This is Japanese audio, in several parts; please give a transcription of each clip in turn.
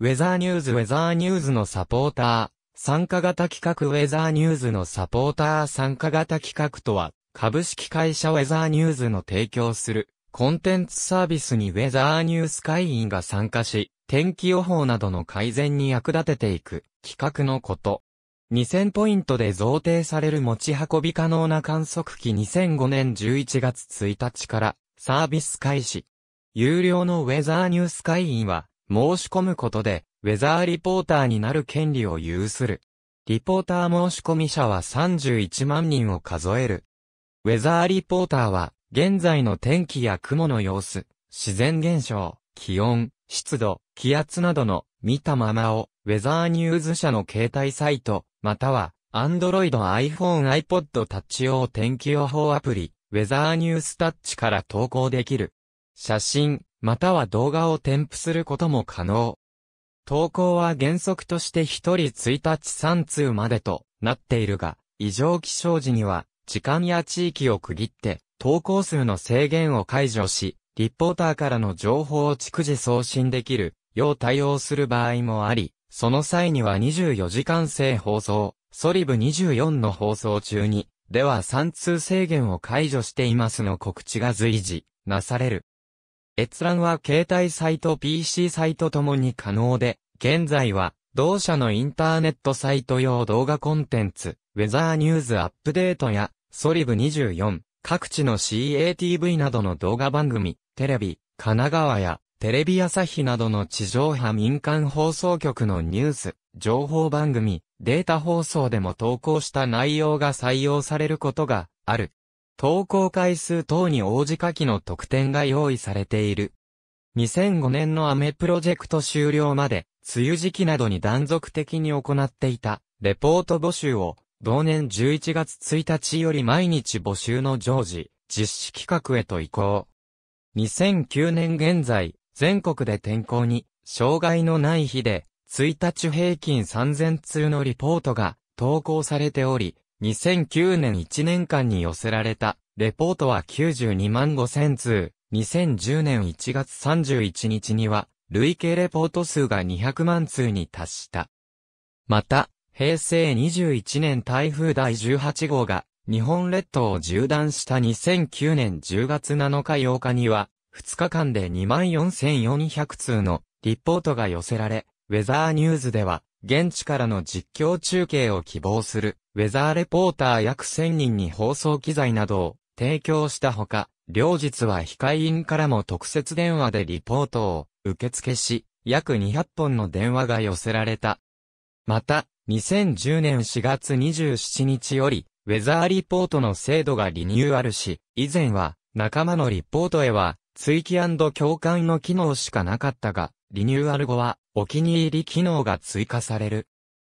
ウェザーニューズウェザーニューズのサポーター、参加型企画ウェザーニューズのサポーター参加型企画とは、株式会社ウェザーニューズの提供する、コンテンツサービスにウェザーニュース会員が参加し、天気予報などの改善に役立てていく企画のこと。2000ポイントで贈呈される持ち運び可能な観測機2005年11月1日からサービス開始。有料のウェザーニュース会員は申し込むことで、ウェザーリポーターになる権利を有する。リポーター申し込み者は31万人を数える。ウェザーリポーターは、現在の天気や雲の様子、自然現象、気温、湿度、気圧などの見たままを、ウェザーニューズ社の携帯サイト、または、Android、iPhone、iPod、Touch 用天気予報アプリ、ウェザーニュースタッチから投稿できる。写真、または動画を添付することも可能。投稿は原則として1人1日3通までとなっているが、異常気象時には、時間や地域を区切って、投稿数の制限を解除し、リポーターからの情報を逐次送信できる、よう対応する場合もあり、その際には24時間制放送、ソリブ24の放送中に、では3通制限を解除していますの告知が随時、なされる。閲覧は携帯サイト PC サイトともに可能で、現在は、同社のインターネットサイト用動画コンテンツ、ウェザーニューズアップデートや、ソリブ24、各地の CATV などの動画番組、テレビ、神奈川や、テレビ朝日などの地上波民間放送局のニュース、情報番組、データ放送でも投稿した内容が採用されることがある。投稿回数等に応じ下記の特典が用意されている。2005年のアメプロジェクト終了まで、梅雨時期などに断続的に行っていた、レポート募集を、同年11月1日より毎日募集の常時、実施企画へと移行。2009年現在、全国で天候に、障害のない日で、1日平均3000通のリポートが投稿されており、2009年1年間に寄せられた、レポートは92万5000通、2010年1月31日には、累計レポート数が200万通に達した。また、平成21年台風第18号が、日本列島を縦断した2009年10月7日8日には、2日間で24,400通のリポートが寄せられ、ウェザーニューズでは、現地からの実況中継を希望するウェザーレポーター約1000人に放送機材などを提供したほか、両日は控え員からも特設電話でリポートを受付し、約200本の電話が寄せられた。また、2010年4月27日より、ウェザーリポートの制度がリニューアルし、以前は仲間のリポートへは追記共感の機能しかなかったが、リニューアル後はお気に入り機能が追加される。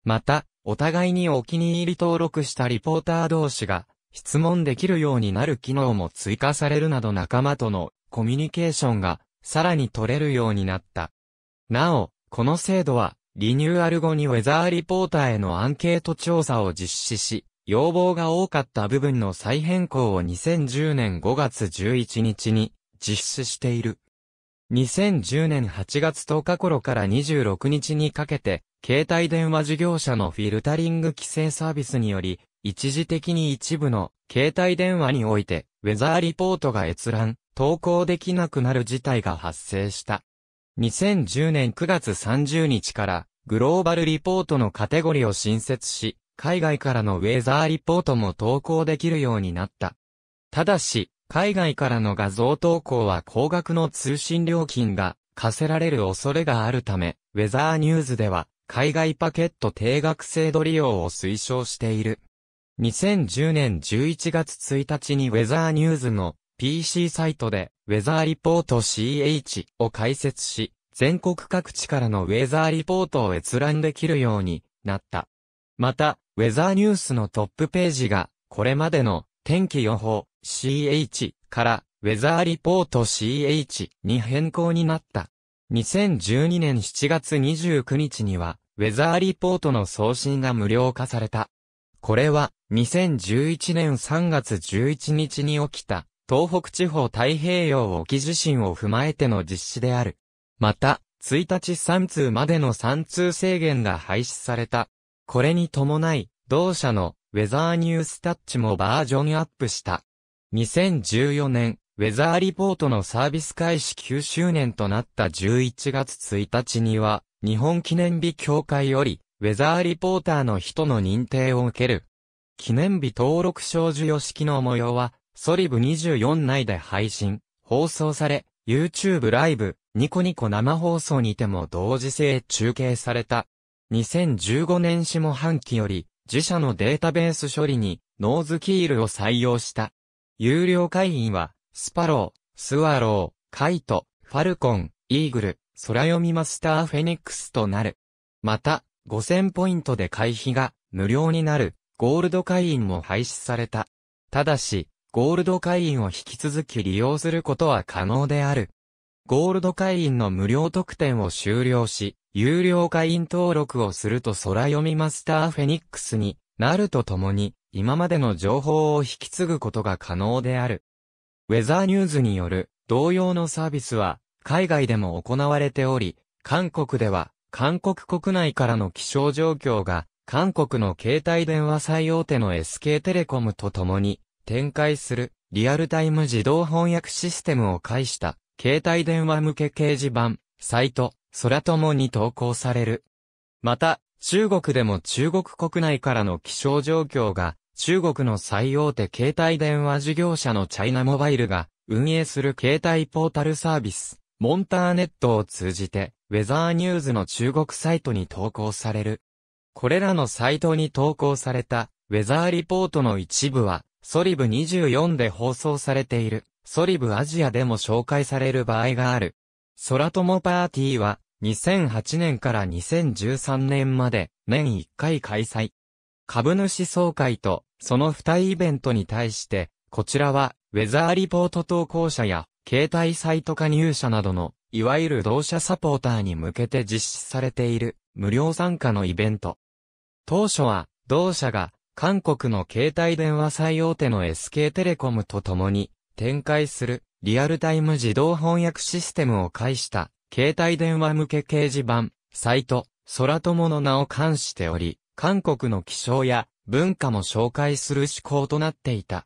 また、お互いにお気に入り登録したリポーター同士が質問できるようになる機能も追加されるなど仲間とのコミュニケーションがさらに取れるようになった。なお、この制度はリニューアル後にウェザーリポーターへのアンケート調査を実施し、要望が多かった部分の再変更を2010年5月11日に実施している。2010年8月10日頃から26日にかけて、携帯電話事業者のフィルタリング規制サービスにより、一時的に一部の携帯電話において、ウェザーリポートが閲覧、投稿できなくなる事態が発生した。2010年9月30日から、グローバルリポートのカテゴリーを新設し、海外からのウェザーリポートも投稿できるようになった。ただし、海外からの画像投稿は高額の通信料金が課せられる恐れがあるため、ウェザーニューズでは海外パケット定額制度利用を推奨している。2010年11月1日にウェザーニューズの PC サイトでウェザーリポート CH を開設し、全国各地からのウェザーリポートを閲覧できるようになった。また、ウェザーニュースのトップページが、これまでの天気予報 CH からウェザーリポート CH に変更になった。2012年7月29日には、ウェザーリポートの送信が無料化された。これは、2011年3月11日に起きた、東北地方太平洋沖地震を踏まえての実施である。また、1日3通までの3通制限が廃止された。これに伴い、同社のウェザーニュースタッチもバージョンアップした。2014年ウェザーリポートのサービス開始9周年となった11月1日には、日本記念日協会より、ウェザーリポーターの人の認定を受ける。記念日登録賞授与式の模様は、ソリブ24内で配信、放送され、YouTube ライブ、ニコニコ生放送にても同時性中継された。2015年下半期より、自社のデータベース処理に、ノーズキールを採用した。有料会員は、スパロー、スワロー、カイト、ファルコン、イーグル、空読みマスターフェニックスとなる。また、5000ポイントで会費が無料になるゴールド会員も廃止された。ただし、ゴールド会員を引き続き利用することは可能である。ゴールド会員の無料特典を終了し、有料会員登録をすると空読みマスターフェニックスになるとともに、今までの情報を引き継ぐことが可能である。ウェザーニューズによる同様のサービスは海外でも行われており、韓国では韓国国内からの気象状況が韓国の携帯電話最大手の SK テレコムと共に展開するリアルタイム自動翻訳システムを介した携帯電話向け掲示板、サイト、空ともに投稿される。また、中国でも中国国内からの気象状況が中国の最大手携帯電話事業者のチャイナモバイルが運営する携帯ポータルサービス、モンターネットを通じて、ウェザーニューズの中国サイトに投稿される。これらのサイトに投稿された、ウェザーリポートの一部は、ソリブ24で放送されている、ソリブアジアでも紹介される場合がある。空友パーティーは、2008年から2013年まで、年1回開催。株主総会とその付帯イベントに対して、こちらは、ウェザーリポート投稿者や、携帯サイト加入者などの、いわゆる同社サポーターに向けて実施されている、無料参加のイベント。当初は、同社が、韓国の携帯電話最大手の SK テレコムと共に、展開する、リアルタイム自動翻訳システムを介した、携帯電話向け掲示板、サイト、空友の名を冠しており、韓国の気象や文化も紹介する思考となっていた。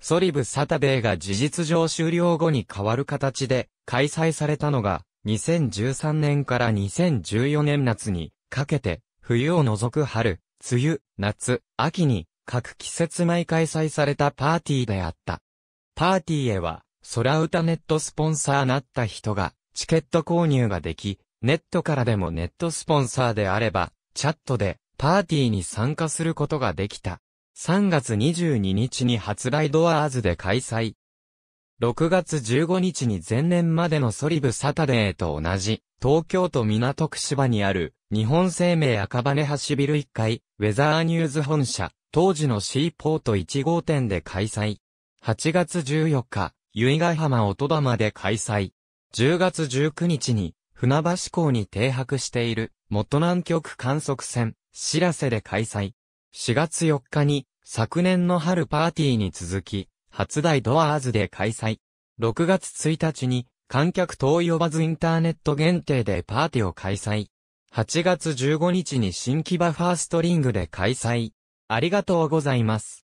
ソリブサタデーが事実上終了後に変わる形で開催されたのが2013年から2014年夏にかけて冬を除く春、梅雨、夏、秋に各季節前開催されたパーティーであった。パーティーへは空歌ネットスポンサーなった人がチケット購入ができ、ネットからでもネットスポンサーであればチャットでパーティーに参加することができた。3月22日に初ライドアーズで開催。6月15日に前年までのソリブサタデーと同じ、東京都港区芝にある、日本生命赤羽橋ビル1階、ウェザーニューズ本社、当時のシーポート1号店で開催。8月14日、由比ヶ浜音玉で開催。10月19日に、船橋港に停泊している、元南極観測船、知らせで開催。4月4日に、昨年の春パーティーに続き、初代ドアーズで開催。6月1日に、観客等呼ばずインターネット限定でパーティーを開催。8月15日に新木場ファーストリングで開催。ありがとうございます。